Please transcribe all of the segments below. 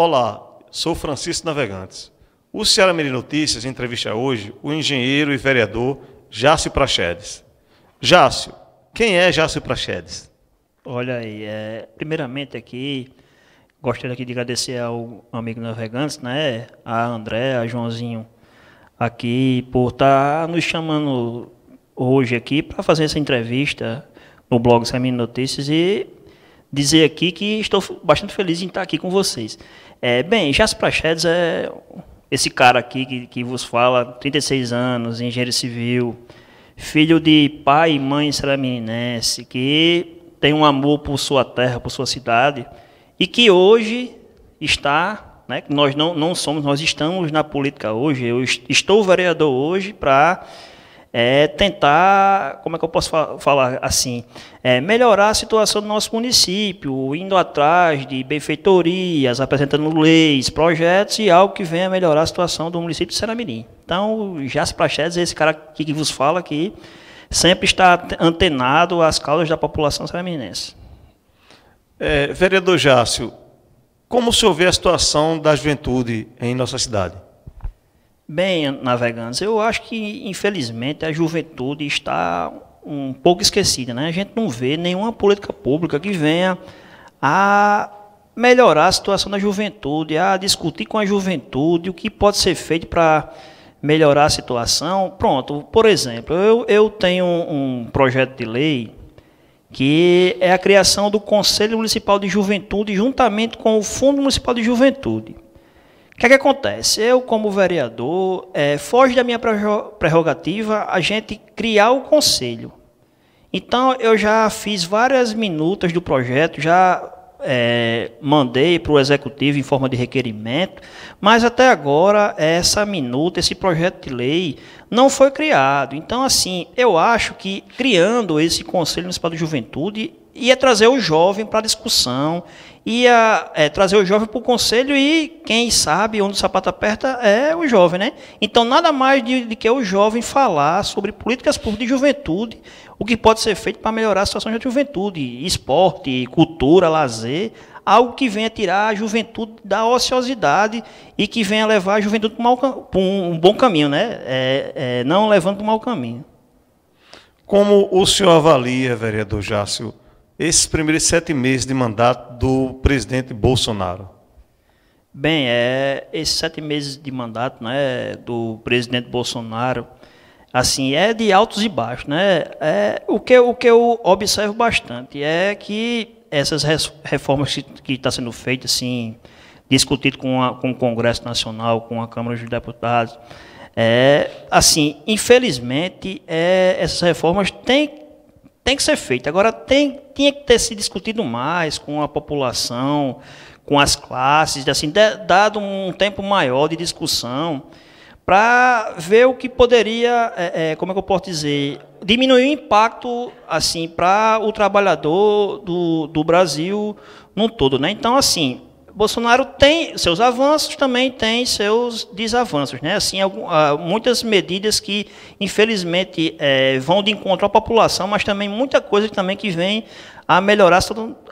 Olá, sou Francisco Navegantes. O Ceará Mirim Notícias entrevista hoje o engenheiro e vereador Jácio Prachedes. Jácio, quem é Jácio Prachedes? Olha aí, é, primeiramente aqui, gostaria aqui de agradecer ao amigo Navegantes, né, a André, a Joãozinho, aqui por estar tá nos chamando hoje aqui para fazer essa entrevista no blog Ceará Mirim Notícias e dizer aqui que estou bastante feliz em estar aqui com vocês. É, bem, Jasper Prachedes é esse cara aqui que, que vos fala, 36 anos, engenheiro civil, filho de pai e mãe seraminense, que tem um amor por sua terra, por sua cidade, e que hoje está, né, nós não, não somos, nós estamos na política hoje, eu estou vereador hoje para é tentar, como é que eu posso fa falar assim, é melhorar a situação do nosso município, indo atrás de benfeitorias, apresentando leis, projetos e algo que venha melhorar a situação do município de Ceramirim. Então, Jace Prachedes é esse cara que, que vos fala aqui, sempre está antenado às causas da população ceraminense. É, vereador Jácio, como o senhor vê a situação da juventude em nossa cidade? Bem, navegantes, eu acho que, infelizmente, a juventude está um pouco esquecida. Né? A gente não vê nenhuma política pública que venha a melhorar a situação da juventude, a discutir com a juventude o que pode ser feito para melhorar a situação. Pronto, por exemplo, eu, eu tenho um, um projeto de lei que é a criação do Conselho Municipal de Juventude juntamente com o Fundo Municipal de Juventude. O que, é que acontece? Eu, como vereador, é, foge da minha prerrogativa a gente criar o conselho. Então, eu já fiz várias minutas do projeto, já é, mandei para o executivo em forma de requerimento, mas até agora essa minuta, esse projeto de lei não foi criado. Então, assim, eu acho que criando esse Conselho Municipal de Juventude, ia trazer o jovem para a discussão, ia é, trazer o jovem para o conselho e quem sabe onde o sapato aperta é o jovem, né? Então nada mais de, de que o jovem falar sobre políticas públicas de juventude, o que pode ser feito para melhorar a situação da juventude, esporte, cultura, lazer, algo que venha tirar a juventude da ociosidade e que venha levar a juventude para um, um bom caminho, né? É, é, não levando para um mau caminho. Como o senhor avalia, vereador Jácio? esses primeiros sete meses de mandato do presidente Bolsonaro? Bem, é, esses sete meses de mandato né, do presidente Bolsonaro, assim, é de altos e baixos. Né? É, o, que, o que eu observo bastante é que essas reformas que estão tá sendo feitas, assim, discutido com, a, com o Congresso Nacional, com a Câmara dos Deputados, é, assim, infelizmente, é, essas reformas têm tem que ser feita. Agora, tem, tinha que ter se discutido mais com a população, com as classes, assim, de, dado um tempo maior de discussão para ver o que poderia, é, é, como é que eu posso dizer, diminuir o impacto assim para o trabalhador do, do Brasil no todo, né? Então, assim, Bolsonaro tem seus avanços, também tem seus desavanços. Né? Assim, ah, muitas medidas que, infelizmente, é, vão de encontro à população, mas também muita coisa também que vem a melhorar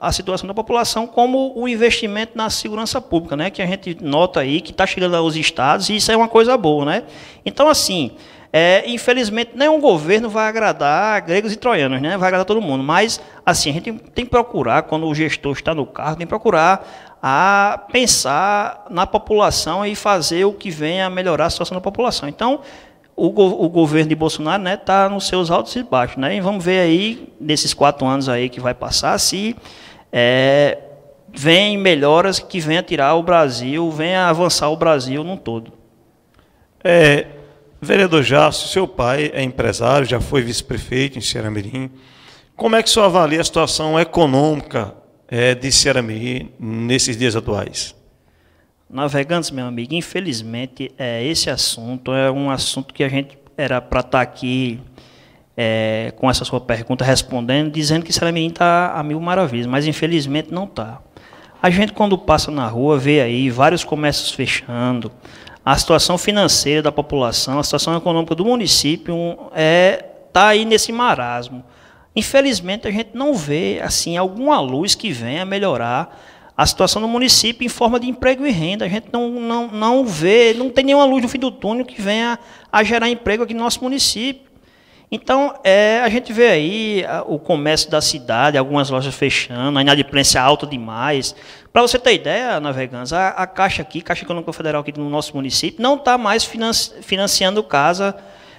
a situação da população, como o investimento na segurança pública, né? Que a gente nota aí que está chegando aos estados e isso é uma coisa boa, né? Então, assim, é, infelizmente, nenhum governo vai agradar gregos e troianos, né? Vai agradar todo mundo. Mas, assim, a gente tem que procurar, quando o gestor está no carro, tem que procurar a pensar na população e fazer o que venha a melhorar a situação da população. Então, o, go o governo de Bolsonaro está né, tá nos seus altos e baixos. Né? E vamos ver aí, nesses quatro anos aí que vai passar, se é, vem melhoras que venha tirar o Brasil, venha avançar o Brasil num todo. É, vereador Jasso, seu pai é empresário, já foi vice-prefeito em ceará Como é que o senhor avalia a situação econômica é, de ceará nesses dias atuais? Navegantes, meu amigo, infelizmente, é, esse assunto é um assunto que a gente era para estar tá aqui é, com essa sua pergunta respondendo, dizendo que Saramirim está a mil maravilhas, mas infelizmente não está. A gente, quando passa na rua, vê aí vários comércios fechando, a situação financeira da população, a situação econômica do município está é, tá aí nesse marasmo. Infelizmente, a gente não vê assim alguma luz que venha melhorar a situação do município em forma de emprego e renda. A gente não, não, não vê, não tem nenhuma luz no fim do túnel que venha a gerar emprego aqui no nosso município. Então, é, a gente vê aí o comércio da cidade, algumas lojas fechando, a inadimplência alta demais. Para você ter ideia, Navegans, a, a Caixa aqui, Caixa Econômica Federal aqui no nosso município, não está mais financi financiando casa,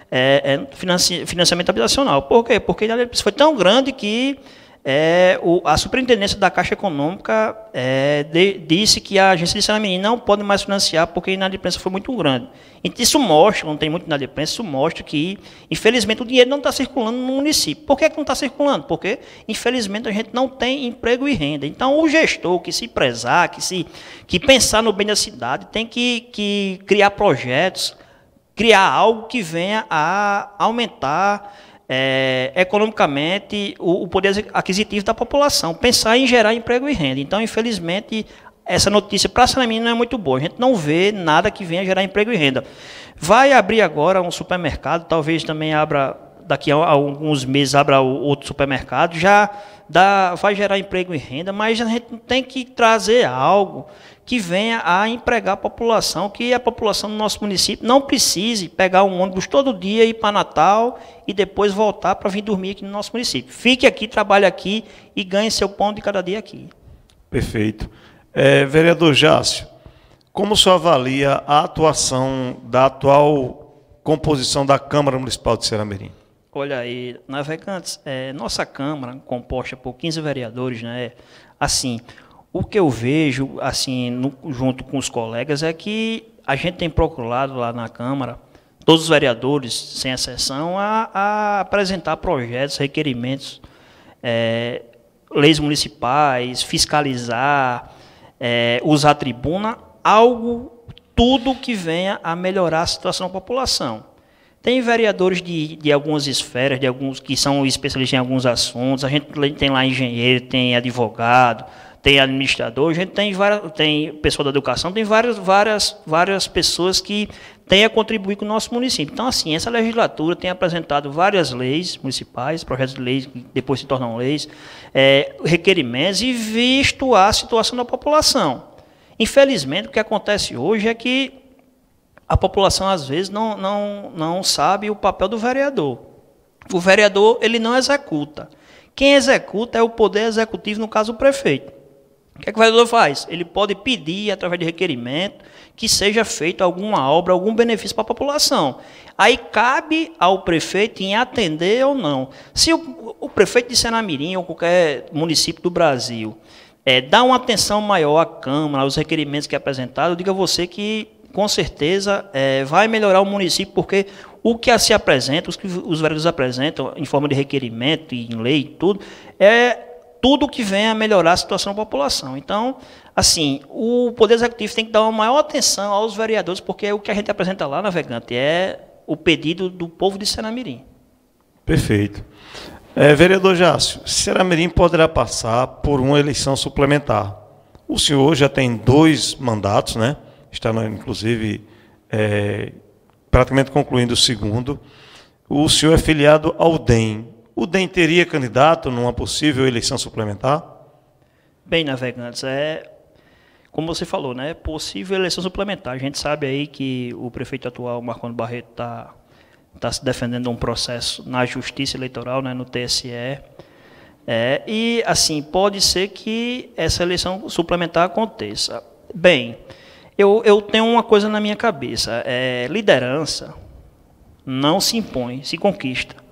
é, é, financi financiamento habitacional. Por quê? Porque a foi tão grande que é, o, a superintendência da Caixa Econômica é, de, disse que a agência de saneamento não pode mais financiar porque a inadimplência foi muito grande. Então, isso mostra, não tem muito inadimplência, isso mostra que, infelizmente, o dinheiro não está circulando no município. Por que, é que não está circulando? Porque, infelizmente, a gente não tem emprego e renda. Então, o gestor que se prezar, que, se, que pensar no bem da cidade, tem que, que criar projetos, criar algo que venha a aumentar é, economicamente o, o, poder aquisitivo da população, pensar em gerar emprego e renda. Então, infelizmente, essa notícia para Sanamina não é muito boa. A gente não vê nada que venha gerar emprego e renda. Vai abrir agora um supermercado, talvez também abra daqui a alguns meses abra outro supermercado, já dá, vai gerar emprego e renda, mas a gente tem que trazer algo que venha a empregar a população, que a população do nosso município não precise pegar um ônibus todo dia, ir para Natal e depois voltar para vir dormir aqui no nosso município. Fique aqui, trabalhe aqui e ganhe seu pão de cada dia aqui. Perfeito. É, vereador Jácio, como o senhor avalia a atuação da atual composição da Câmara Municipal de Ceramirim? Olha aí, navegantes, é, nossa Câmara, composta por 15 vereadores, né? Assim, o que eu vejo, assim, no, junto com os colegas, é que a gente tem procurado lá na Câmara, todos os vereadores, sem exceção, a, a apresentar projetos, requerimentos, é, leis municipais, fiscalizar, é, usar a tribuna, algo, tudo que venha a melhorar a situação da população. Tem vereadores de, de algumas esferas, de alguns que são especialistas em alguns assuntos, a gente tem lá engenheiro, tem advogado, tem administrador, a gente tem várias, tem pessoal da educação, tem várias, várias, várias pessoas que têm a contribuir com o nosso município. Então, assim, essa legislatura tem apresentado várias leis municipais, projetos de leis que depois se tornam leis, é, requerimentos e visto a situação da população. Infelizmente, o que acontece hoje é que a população às vezes não, não, não sabe o papel do vereador. O vereador ele não executa. Quem executa é o poder executivo, no caso o prefeito. O que, é que o vereador faz? Ele pode pedir, através de requerimento, que seja feita alguma obra, algum benefício para a população. Aí cabe ao prefeito em atender ou não. Se o, o prefeito de Senamirim ou qualquer município do Brasil é, dá uma atenção maior à Câmara, aos requerimentos que é apresentado, eu digo a você que com certeza é, vai melhorar o município, porque o que se apresenta, os que os vereadores apresentam em forma de requerimento e em lei e tudo, é tudo que venha a melhorar a situação da população. Então, assim, o Poder Executivo tem que dar uma maior atenção aos vereadores, porque o que a gente apresenta lá na Vegante é o pedido do povo de Senamirim. Perfeito. É, vereador Jácio, Senamirim poderá passar por uma eleição suplementar. O senhor já tem dois mandatos, né? Está, inclusive, é, praticamente concluindo o segundo. O senhor é filiado ao DEM. O DEM teria candidato numa possível eleição suplementar? Bem, navegantes, é como você falou, né? Possível eleição suplementar. A gente sabe aí que o prefeito atual, Marcondo Barreto, está tá se defendendo um processo na Justiça Eleitoral, né, no TSE. É, e, assim, pode ser que essa eleição suplementar aconteça. Bem, eu, eu tenho uma coisa na minha cabeça: é, liderança não se impõe, se conquista.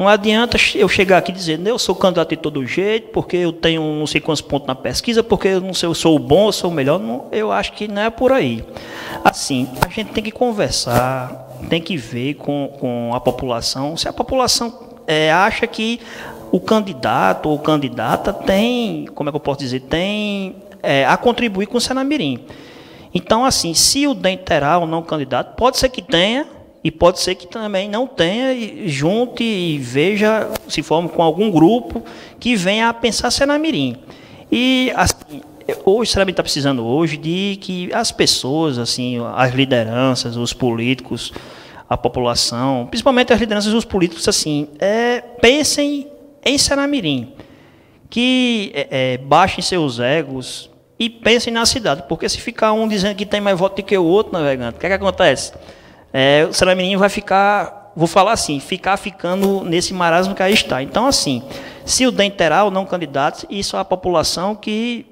Não adianta eu chegar aqui dizendo, eu sou candidato de todo jeito, porque eu tenho não sei quantos pontos na pesquisa, porque eu não sei, eu sou bom, eu sou o melhor. Não, eu acho que não é por aí. Assim, a gente tem que conversar, tem que ver com, com a população. Se a população é, acha que o candidato ou candidata tem, como é que eu posso dizer, tem é, a contribuir com o Senamirim. Então, assim, se o DEM terá ou não candidato, pode ser que tenha, e pode ser que também não tenha, e junte e veja, se forme com algum grupo que venha a pensar ser na Mirim. E assim, hoje Serambi está precisando hoje de que as pessoas, assim, as lideranças, os políticos, a população, principalmente as lideranças os políticos, assim, é, pensem em Seramirim, que é, é, baixem seus egos e pensem na cidade, porque se ficar um dizendo que tem mais voto do que o outro, navegante, o que, é que acontece? é, o menino vai ficar, vou falar assim, ficar ficando nesse marasmo que aí está. Então, assim, se o DEM terá ou não candidatos, isso é a população que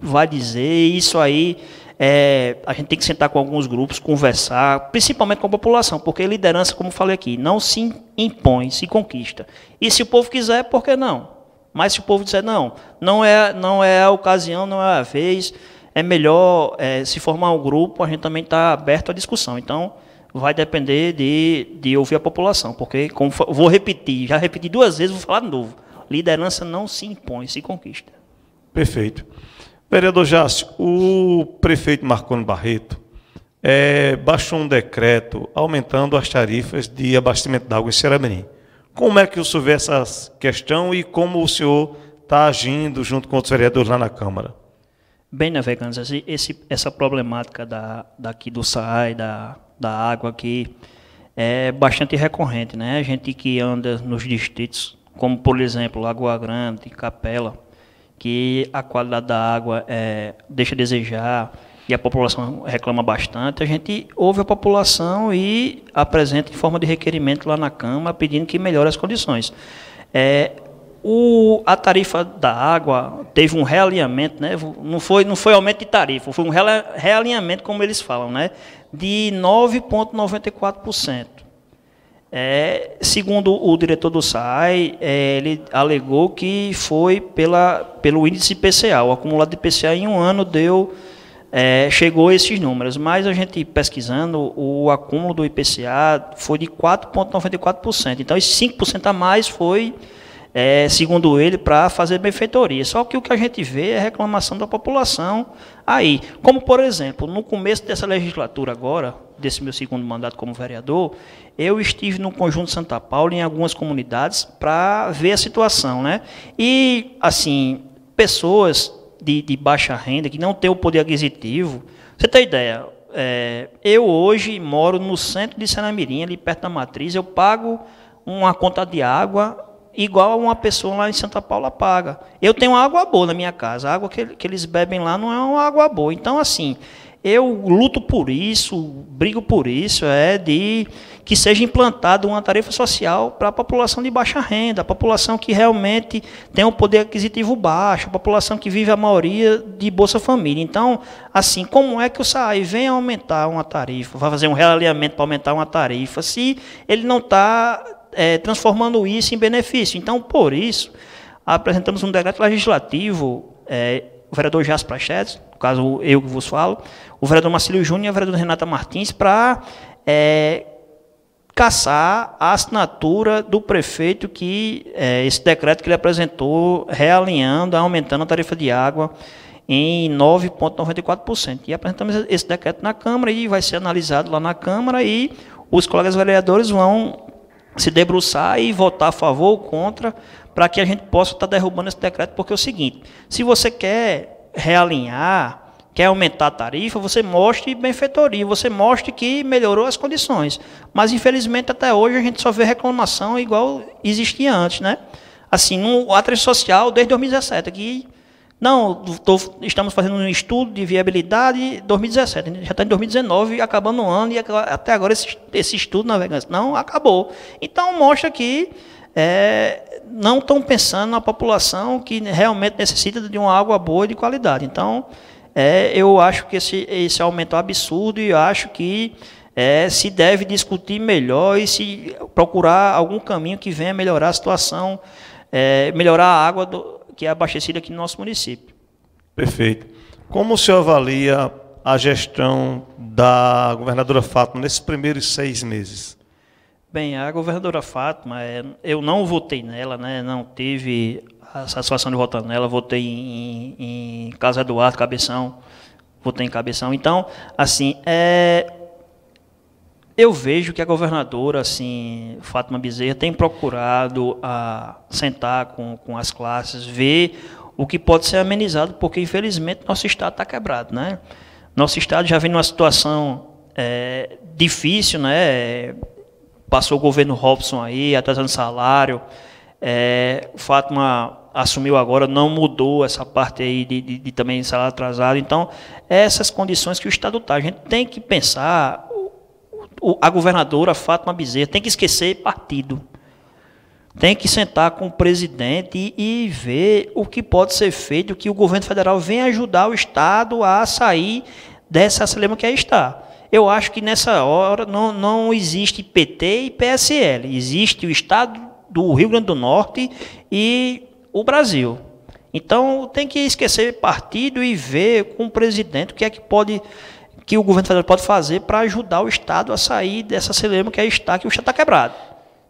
vai dizer, isso aí é, a gente tem que sentar com alguns grupos, conversar, principalmente com a população, porque liderança, como falei aqui, não se impõe, se conquista. E se o povo quiser, por que não? Mas se o povo disser, não, não é, não é a ocasião, não é a vez, é melhor é, se formar um grupo, a gente também está aberto à discussão. Então, vai depender de, de ouvir a população, porque, como vou repetir, já repeti duas vezes, vou falar de novo. Liderança não se impõe, se conquista. Perfeito. Vereador Jássio, o prefeito Marconi Barreto é, baixou um decreto aumentando as tarifas de abastecimento de água em ceará Como é que o senhor vê essa questão e como o senhor está agindo junto com os vereadores lá na Câmara? Bem, navegantes, esse, essa problemática da, daqui do SAI, da, da água que é bastante recorrente, né? A gente que anda nos distritos, como por exemplo Lagoa Grande, Capela, que a qualidade da água é, deixa a desejar e a população reclama bastante, a gente ouve a população e apresenta em forma de requerimento lá na Câmara pedindo que melhore as condições. É, o, a tarifa da água teve um realinhamento, né? não, foi, não foi aumento de tarifa, foi um realinhamento, como eles falam, né? de 9,94%. É, segundo o diretor do SAI, é, ele alegou que foi pela, pelo índice IPCA, O acumulado de IPCA em um ano deu é, chegou a esses números, mas a gente pesquisando, o acúmulo do IPCA foi de 4,94%. Então, esses 5% a mais foi é, segundo ele, para fazer benfeitoria. Só que o que a gente vê é a reclamação da população aí. Como, por exemplo, no começo dessa legislatura agora, desse meu segundo mandato como vereador, eu estive no Conjunto Santa Paula, em algumas comunidades, para ver a situação. Né? E, assim, pessoas de, de baixa renda, que não têm o poder aquisitivo, você tem ideia, é, eu hoje moro no centro de Senamirim, ali perto da Matriz, eu pago uma conta de água igual a uma pessoa lá em Santa Paula paga. Eu tenho água boa na minha casa, a água que, que eles bebem lá não é uma água boa. Então, assim, eu luto por isso, brigo por isso, é de que seja implantada uma tarifa social para a população de baixa renda, a população que realmente tem um poder aquisitivo baixo, a população que vive a maioria de Bolsa Família. Então, assim, como é que o SAI vem aumentar uma tarifa, vai fazer um realinhamento para aumentar uma tarifa, se ele não está é, transformando isso em benefício. Então, por isso, apresentamos um decreto legislativo, é, o vereador Jas Prachetes, no caso eu que vos falo, o vereador Marcílio Júnior e a vereadora Renata Martins, para é, caçar a assinatura do prefeito que é, esse decreto que ele apresentou, realinhando, aumentando a tarifa de água em 9,94%. E apresentamos esse decreto na Câmara e vai ser analisado lá na Câmara e os colegas vereadores vão se debruçar e votar a favor ou contra, para que a gente possa estar tá derrubando esse decreto, porque é o seguinte: se você quer realinhar, quer aumentar a tarifa, você mostre benfeitoria, você mostre que melhorou as condições. Mas, infelizmente, até hoje a gente só vê reclamação igual existia antes, né? Assim, no atriz social desde 2017, que não, tô, estamos fazendo um estudo de viabilidade 2017. Né? Já está em 2019, acabando o ano, e até agora esse, esse estudo na vegança não acabou. Então, mostra que é, não estão pensando na população que realmente necessita de uma água boa e de qualidade. Então, é, eu acho que esse, esse aumento é absurdo e acho que é, se deve discutir melhor e se procurar algum caminho que venha melhorar a situação, é, melhorar a água do, que é abastecida aqui no nosso município. Perfeito. Como o senhor avalia a gestão da governadora Fátima nesses primeiros seis meses? Bem, a governadora Fátima, é, eu não votei nela, né, não tive a satisfação de votar nela, votei em, em Casa Eduardo, Cabeção, votei em Cabeção. Então, assim, é, eu vejo que a governadora, assim, Fátima Bezerra, tem procurado a ah, sentar com, com as classes, ver o que pode ser amenizado, porque infelizmente nosso Estado está quebrado. Né? Nosso Estado já vem numa situação é, difícil, né? passou o governo Robson aí, atrasando salário, é, eh, o Fátima assumiu agora, não mudou essa parte aí de, de, de também salário atrasado. Então, essas condições que o Estado está. A gente tem que pensar a governadora Fátima Bezerra tem que esquecer partido. Tem que sentar com o presidente e, e ver o que pode ser feito, que o governo federal venha ajudar o Estado a sair dessa celema que aí está. Eu acho que nessa hora não, não existe PT e PSL. Existe o Estado do Rio Grande do Norte e o Brasil. Então tem que esquecer partido e ver com o presidente o que é que pode que o governo federal pode fazer para ajudar o Estado a sair dessa celema que é estar que o Estado está quebrado.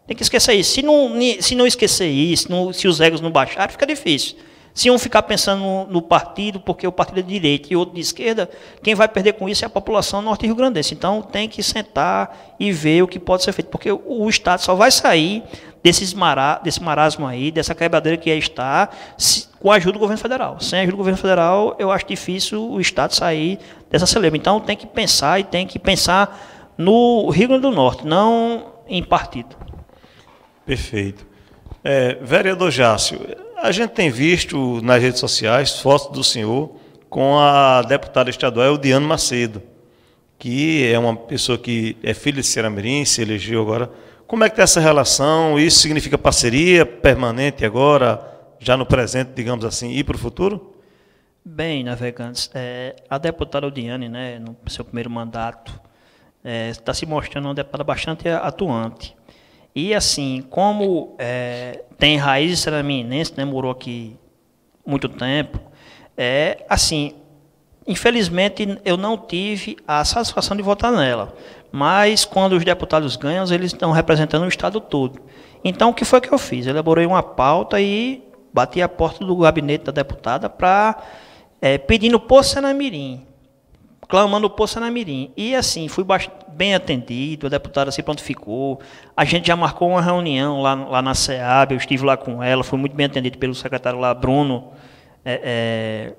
Tem que esquecer isso. Se não, se não esquecer isso, não, se os egos não baixarem, fica difícil. Se um ficar pensando no, partido, porque o partido é de direita e outro de esquerda, quem vai perder com isso é a população norte rio grandense. Então tem que sentar e ver o que pode ser feito, porque o Estado só vai sair desse, mara, desse marasmo aí, dessa quebradeira que é está, se, com a ajuda do governo federal. Sem a ajuda do governo federal, eu acho difícil o Estado sair dessa celebra Então tem que pensar e tem que pensar no Rio Grande do Norte, não em partido. Perfeito. É, vereador Jácio, a gente tem visto nas redes sociais fotos do senhor com a deputada estadual Eldiane Macedo, que é uma pessoa que é filha de Ceramirim, se elegeu agora como é que está essa relação? Isso significa parceria permanente agora, já no presente, digamos assim, e para o futuro? Bem, navegantes, é, a deputada Odiane, né, no seu primeiro mandato, está é, tá se mostrando uma deputada bastante atuante. E assim, como é, tem raízes seraminense, né, morou aqui muito tempo, é assim, infelizmente eu não tive a satisfação de votar nela, mas quando os deputados ganham, eles estão representando o Estado todo. Então, o que foi que eu fiz? Elaborei uma pauta e bati a porta do gabinete da deputada para é, pedindo por Senamirim, clamando por Senamirim. E assim, fui bem atendido, a deputada se prontificou, a gente já marcou uma reunião lá, lá na SEAB, eu estive lá com ela, fui muito bem atendido pelo secretário lá, Bruno, é, é,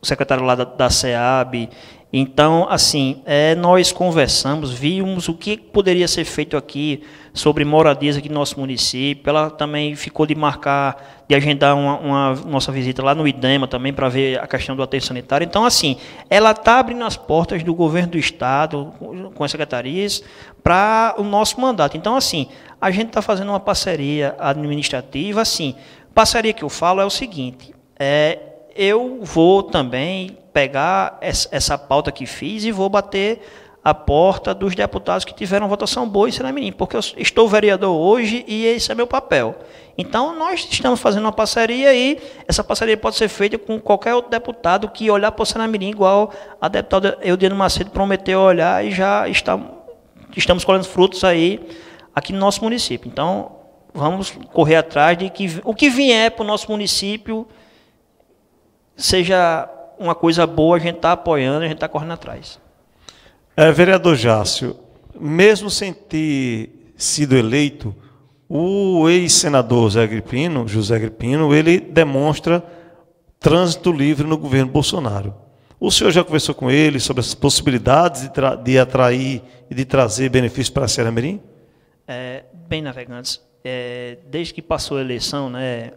o secretário lá da, da SEAB, então, assim, é, nós conversamos, vimos o que poderia ser feito aqui sobre moradias aqui no nosso município. Ela também ficou de marcar, de agendar uma, uma nossa visita lá no IDEMA também para ver a questão do aterro sanitário. Então, assim, ela está abrindo as portas do governo do Estado, com as secretarias, para o nosso mandato. Então, assim, a gente está fazendo uma parceria administrativa, assim. Parceria que eu falo é o seguinte, é, eu vou também pegar essa pauta que fiz e vou bater a porta dos deputados que tiveram votação boa em Siramirim, porque eu estou vereador hoje e esse é meu papel. Então, nós estamos fazendo uma parceria e essa parceria pode ser feita com qualquer outro deputado que olhar para o Senamirim, igual a deputada Eudiano Macedo prometeu olhar e já está, estamos colhendo frutos aí aqui no nosso município. Então, vamos correr atrás de que o que vier para o nosso município seja uma coisa boa, a gente está apoiando, a gente está correndo atrás. É, vereador Jácio, mesmo sem ter sido eleito, o ex-senador José Agripino, José Agripino, ele demonstra trânsito livre no governo Bolsonaro. O senhor já conversou com ele sobre as possibilidades de, de atrair e de trazer benefícios para a Serra Mirim? É, bem, navegantes, é, desde que passou a eleição, né,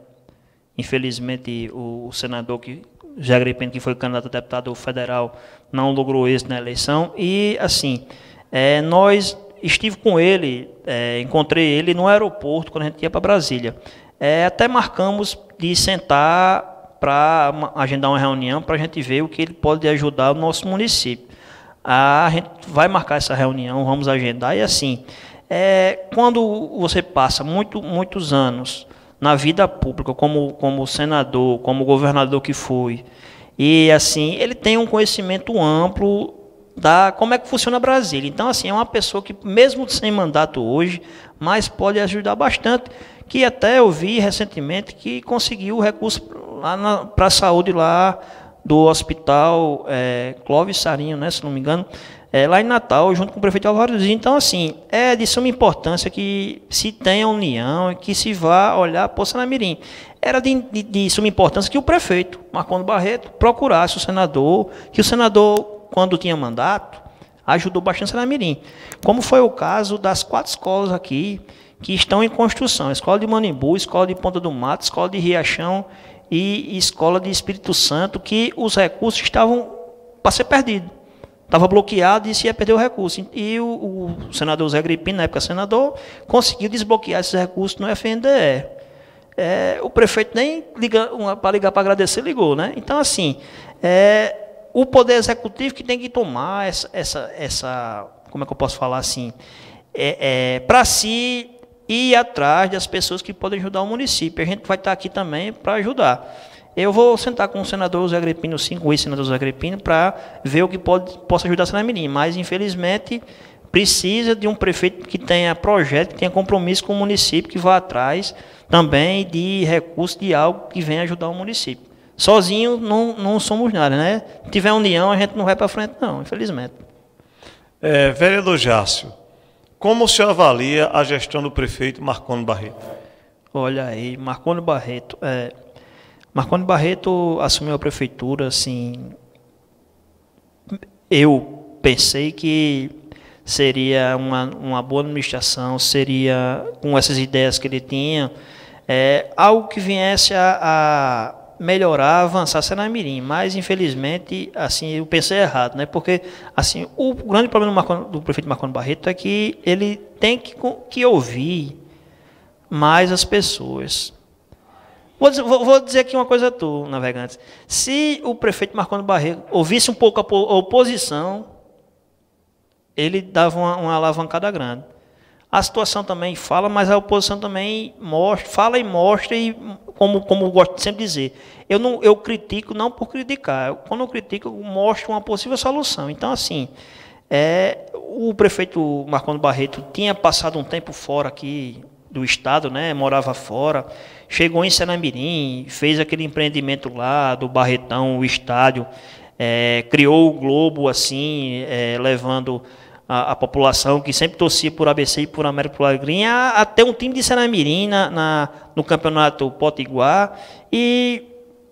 infelizmente o, o senador que Zé Agripino, que foi candidato a deputado federal, não logrou isso na eleição. E, assim, é, nós estive com ele, é, encontrei ele no aeroporto quando a gente ia para Brasília. É, até marcamos de sentar para agendar uma reunião para a gente ver o que ele pode ajudar o nosso município. A gente vai marcar essa reunião, vamos agendar e assim. É, quando você passa muito, muitos anos na vida pública, como, como senador, como governador que foi. E assim, ele tem um conhecimento amplo da como é que funciona Brasília. Então, assim, é uma pessoa que, mesmo sem mandato hoje, mas pode ajudar bastante. Que até eu vi recentemente que conseguiu o recurso para a saúde lá do hospital é, Clóvis Sarinho, né, se não me engano, é, lá em Natal, junto com o prefeito Alvarozinho. Então, assim, é de suma importância que se tenha união e que se vá olhar Poço Mirim. Era de, de, de, suma importância que o prefeito, Marcondo Barreto, procurasse o senador, que o senador, quando tinha mandato, ajudou bastante na Mirim. Como foi o caso das quatro escolas aqui que estão em construção: Escola de Manimbu, Escola de Ponta do Mato, Escola de Riachão e Escola de Espírito Santo, que os recursos estavam para ser perdidos estava bloqueado e se ia perder o recurso. E o, o senador Zé Gripino, na época senador, conseguiu desbloquear esses recursos no FNDE. É, o prefeito nem liga para ligar para agradecer, ligou. Né? Então, assim, é o poder executivo que tem que tomar essa, essa, essa como é que eu posso falar assim, é, é para si ir atrás das pessoas que podem ajudar o município. A gente vai estar tá aqui também para ajudar. Eu vou sentar com o senador José Agripino, os o ex-senadores Agripino, para ver o que pode, possa ajudar a Mirim. Mas, infelizmente, precisa de um prefeito que tenha projeto, que tenha compromisso com o município, que vá atrás também de recursos, de algo que venha ajudar o município. Sozinho não, não somos nada, né? Se tiver união, a gente não vai para frente, não, infelizmente. É, vereador Jácio, como o senhor avalia a gestão do prefeito Marconi Barreto? Olha aí, Marconi Barreto, é, Marconi Barreto assumiu a prefeitura, assim, eu pensei que seria uma, uma boa administração, seria, com essas ideias que ele tinha, é, algo que viesse a, a melhorar, avançar Senamirim, mas infelizmente assim eu pensei errado, né? Porque assim o grande problema do, Marconi, do prefeito Marconi Barreto é que ele tem que, que ouvir mais as pessoas. Vou, vou, vou dizer aqui uma coisa a tu, navegantes. Se o prefeito Antônio Barreiro ouvisse um pouco a oposição, ele dava uma, uma alavancada grande. A situação também fala, mas a oposição também mostra, fala e mostra, e como, como eu gosto de sempre dizer, eu, não, eu critico não por criticar. quando eu critico, eu mostro uma possível solução. Então, assim, é, o prefeito Antônio Barreto tinha passado um tempo fora aqui, do estado, né? Morava fora. Chegou em Senamirim, fez aquele empreendimento lá do Barretão, o estádio. É, criou o Globo, assim, é, levando a, a, população que sempre torcia por ABC e por América Lagrinha até um time de Senamirim na, na, no campeonato Potiguar. E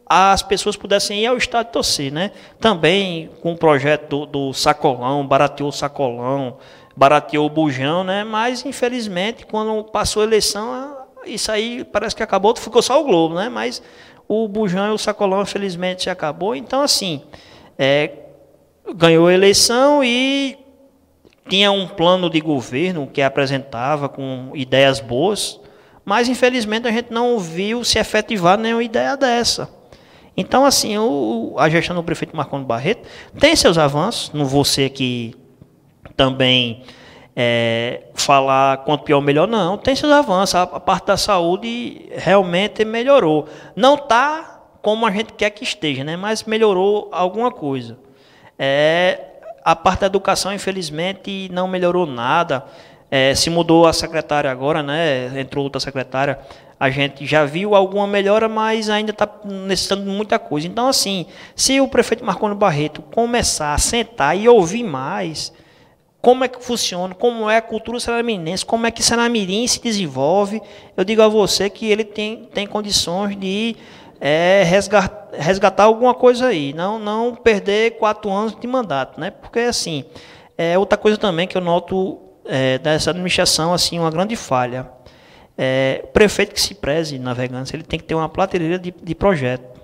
as pessoas pudessem ir ao estádio torcer, né? Também com o projeto do, do Sacolão, barateou o Sacolão, barateou o bujão, né? Mas infelizmente quando passou a eleição, isso aí parece que acabou, ficou só o Globo, né? Mas o bujão e o sacolão infelizmente se acabou. Então assim, é, ganhou a eleição e tinha um plano de governo que apresentava com ideias boas, mas infelizmente a gente não viu se efetivar nenhuma ideia dessa. Então, assim, o, a gestão do prefeito Marcondes Barreto tem seus avanços, não vou ser aqui também é, falar quanto pior melhor, não. Tem seus avanços. A parte da saúde realmente melhorou. Não está como a gente quer que esteja, né? mas melhorou alguma coisa. É, a parte da educação, infelizmente, não melhorou nada. É, se mudou a secretária agora, né? entrou outra secretária. A gente já viu alguma melhora, mas ainda está necessitando de muita coisa. Então, assim, se o prefeito Marconi Barreto começar a sentar e ouvir mais, como é que funciona, como é a cultura salaminense, como é que Sanamirim se desenvolve. Eu digo a você que ele tem, tem condições de é, resgatar, resgatar alguma coisa aí, não, não perder quatro anos de mandato, né? Porque assim, é outra coisa também que eu noto é, dessa administração assim uma grande falha. É, o prefeito que se preze na vegança, ele tem que ter uma plateleira de, de projeto.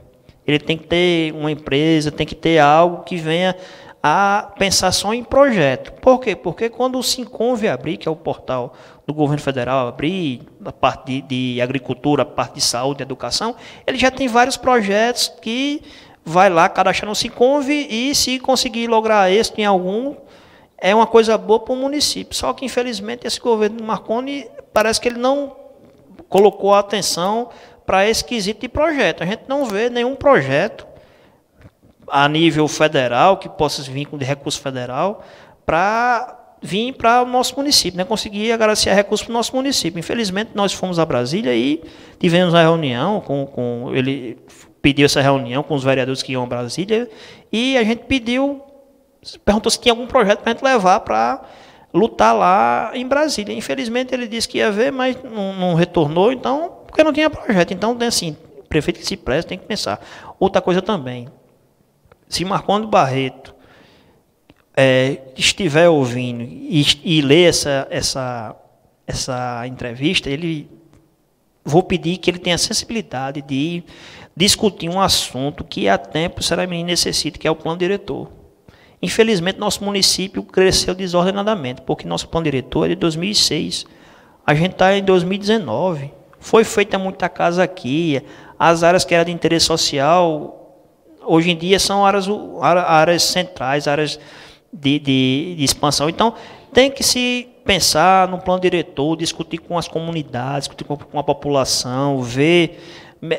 Ele tem que ter uma empresa, tem que ter algo que venha a pensar só em projeto. Por quê? Porque quando o Sinconve abrir, que é o portal do governo federal, abrir a parte de, de agricultura, a parte de saúde, educação, ele já tem vários projetos que vai lá cadastrar no Sinconve e se conseguir lograr êxito em algum, é uma coisa boa para o município. Só que, infelizmente, esse governo do Marconi parece que ele não colocou atenção para esse quesito de projeto. A gente não vê nenhum projeto a nível federal, que possa vir com recurso federal, para vir para o nosso município, né? conseguir agradecer recursos para o nosso município. Infelizmente, nós fomos a Brasília e tivemos a reunião com, com ele pediu essa reunião com os vereadores que iam a Brasília e a gente pediu, perguntou se tinha algum projeto para a gente levar para lutar lá em Brasília. Infelizmente ele disse que ia ver, mas não, não retornou, então, porque não tinha projeto. Então, assim, o prefeito que se presta tem que pensar. Outra coisa também, se Marcondo Barreto é, estiver ouvindo e, e ler essa, essa, essa entrevista, ele vou pedir que ele tenha sensibilidade de discutir um assunto que há tempo Seramini necessita, que é o plano diretor. Infelizmente, nosso município cresceu desordenadamente, porque nosso plano diretor é de 2006. A gente está em 2019. Foi feita muita casa aqui, as áreas que eram de interesse social hoje em dia são áreas, áreas centrais, áreas de, de, de expansão. Então, tem que se pensar no plano diretor, discutir com as comunidades, discutir com a população, ver,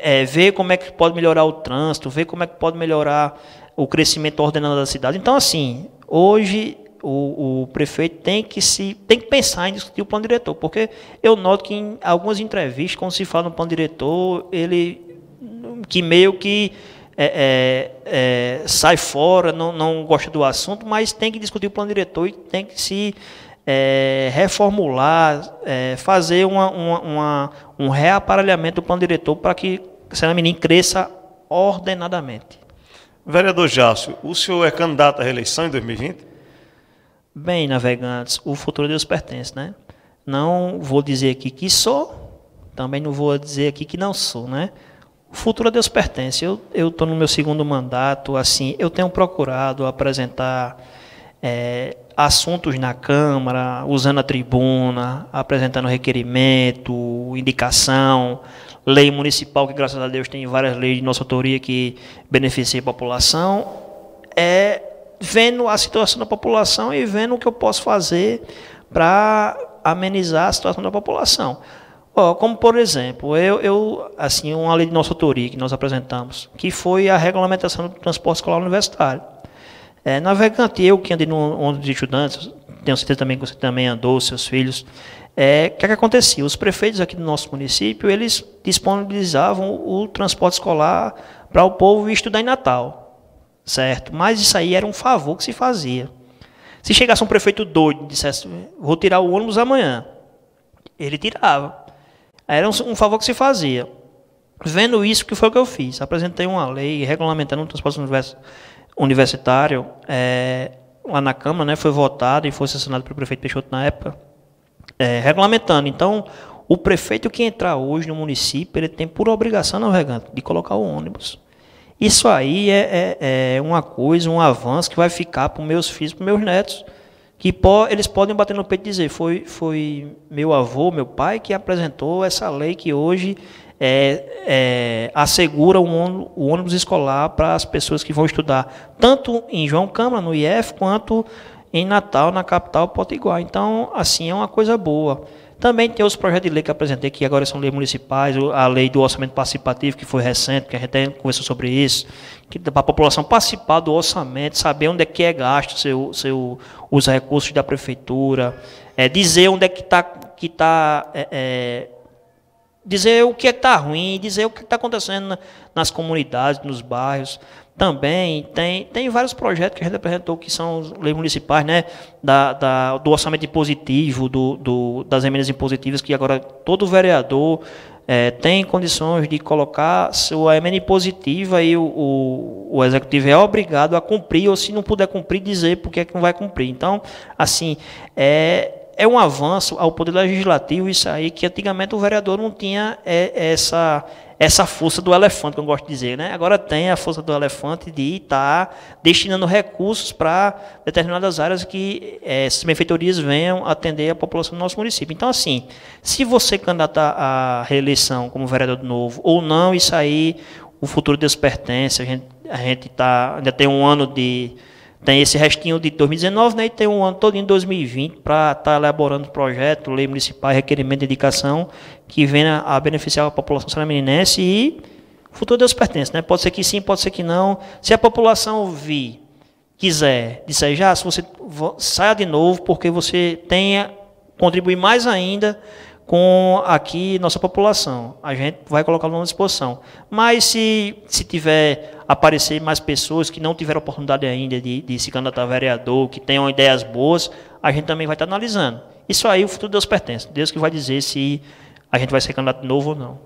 é, ver como é que pode melhorar o trânsito, ver como é que pode melhorar o crescimento ordenado da cidade. Então, assim, hoje o, o, prefeito tem que se tem que pensar em discutir o plano diretor, porque eu noto que em algumas entrevistas, quando se fala no plano diretor, ele que meio que é, é, é, sai fora, não, não gosta do assunto, mas tem que discutir o plano diretor e tem que se é, reformular, é, fazer uma, uma, uma, um reaparelhamento do plano diretor para que Serra menin cresça ordenadamente. Vereador Jássio, o senhor é candidato à reeleição em 2020? Bem, navegantes, o futuro Deus pertence, né? Não vou dizer aqui que sou, também não vou dizer aqui que não sou, né? O futuro a Deus pertence. Eu estou no meu segundo mandato, assim, eu tenho procurado apresentar é, assuntos na Câmara, usando a tribuna, apresentando requerimento, indicação, lei municipal, que graças a Deus tem várias leis de nossa autoria que beneficiam a população, é vendo a situação da população e vendo o que eu posso fazer para amenizar a situação da população. Oh, como por exemplo, eu, eu, assim, uma lei de nossa autoria que nós apresentamos, que foi a regulamentação do transporte escolar universitário. É, navegante, eu que andei no ônibus de estudantes, tenho certeza também que você também andou, seus filhos, é, o que, é que acontecia? Os prefeitos aqui do nosso município, eles disponibilizavam o transporte escolar para o povo estudar em Natal, certo? Mas isso aí era um favor que se fazia. Se chegasse um prefeito doido e dissesse, vou tirar o ônibus amanhã, ele tirava. Era um, um favor que se fazia. Vendo isso, que foi o que eu fiz? Apresentei uma lei regulamentando o transporte universitário é, lá na Câmara, né, foi votado e foi assinado pelo prefeito Peixoto na época, é, regulamentando. Então, o prefeito que entrar hoje no município, ele tem por obrigação navegante de colocar o ônibus. Isso aí é, é, é, uma coisa, um avanço que vai ficar para os meus filhos, para os meus netos que eles podem bater no peito e dizer foi, foi meu avô, meu pai que apresentou essa lei que hoje é, é, assegura o ônibus, o ônibus escolar para as pessoas que vão estudar, tanto em João Câmara, no IF, quanto em Natal, na capital Potiguar. Então, assim, é uma coisa boa. Também tem os projetos de lei que apresentei, que agora são leis municipais, a lei do orçamento participativo, que foi recente, que a gente até conversou sobre isso, que para a população participar do orçamento, saber onde é que é gasto seu, seu, os recursos da prefeitura, é, dizer onde é que está. Que tá, é, é, dizer o que é está ruim, dizer o que está acontecendo nas comunidades, nos bairros também tem, tem vários projetos que a gente apresentou, que são os leis municipais, né? Da, da do orçamento impositivo, do, do, das emendas impositivas, que agora todo vereador é, tem condições de colocar sua emenda impositiva e o, o, o, executivo é obrigado a cumprir, ou se não puder cumprir, dizer por que é não vai cumprir. Então, assim, é, é um avanço ao poder legislativo isso aí que antigamente o vereador não tinha é, essa essa força do elefante que eu gosto de dizer né agora tem a força do elefante de estar tá destinando recursos para determinadas áreas que é, essas benfeitorias venham atender a população do nosso município então assim se você candidatar à reeleição como vereador de novo ou não isso aí o futuro Deus pertence a gente a gente tá ainda tem um ano de tem esse restinho de 2019 né, e tem um ano todo em 2020 para estar tá elaborando projeto, lei municipal, requerimento de indicação que venha a beneficiar a população salaminense e o futuro Deus pertence. Né? Pode ser que sim, pode ser que não. Se a população vir, quiser, disser já, se você saia de novo, porque você tenha contribuir mais ainda com aqui nossa população. A gente vai colocar à disposição. Mas se, se tiver aparecer mais pessoas que não tiveram oportunidade ainda de, de se candidatar a vereador, que tenham ideias boas, a gente também vai estar analisando. Isso aí o futuro Deus pertence. Deus que vai dizer se a gente vai ser candidato novo ou não.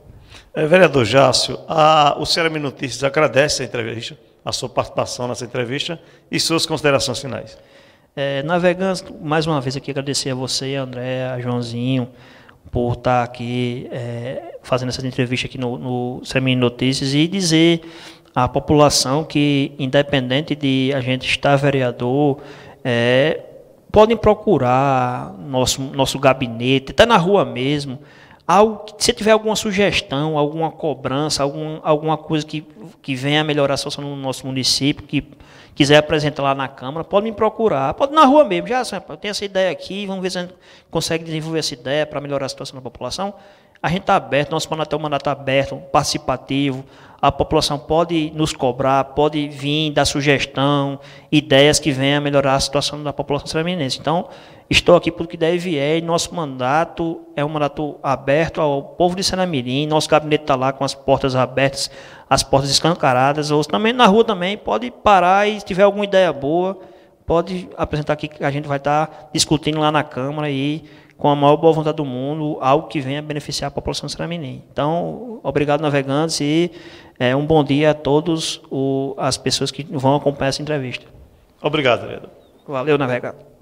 É, vereador Jácio, a, o Senhor Minutícias agradece a entrevista, a sua participação nessa entrevista e suas considerações finais. É, navegando, mais uma vez aqui agradecer a você, a André, a Joãozinho, por estar aqui é, fazendo essa entrevista aqui no, no Notícias e dizer à população que, independente de a gente estar vereador, é, podem procurar nosso, nosso gabinete, até tá na rua mesmo, Algo, se tiver alguma sugestão, alguma cobrança, algum, alguma coisa que, que venha a melhorar a situação no nosso município, que quiser apresentar lá na Câmara, pode me procurar, pode na rua mesmo, já, assim, eu tenho essa ideia aqui, vamos ver se a gente consegue desenvolver essa ideia para melhorar a situação da população. A gente está aberto, nosso mandato é um mandato aberto, participativo, a população pode nos cobrar, pode vir dar sugestão, ideias que venham a melhorar a situação da população seraminense. Então, estou aqui porque que deve vier, e nosso mandato é um mandato aberto ao povo de Seramirim, nosso gabinete está lá com as portas abertas, as portas escancaradas, ou também na rua também, pode parar e se tiver alguma ideia boa, pode apresentar aqui que a gente vai estar tá discutindo lá na Câmara e com a maior boa vontade do mundo, algo que venha beneficiar a população de Então, obrigado, navegantes, e é, um bom dia a todas as pessoas que vão acompanhar essa entrevista. Obrigado, vereador. Valeu, navegado.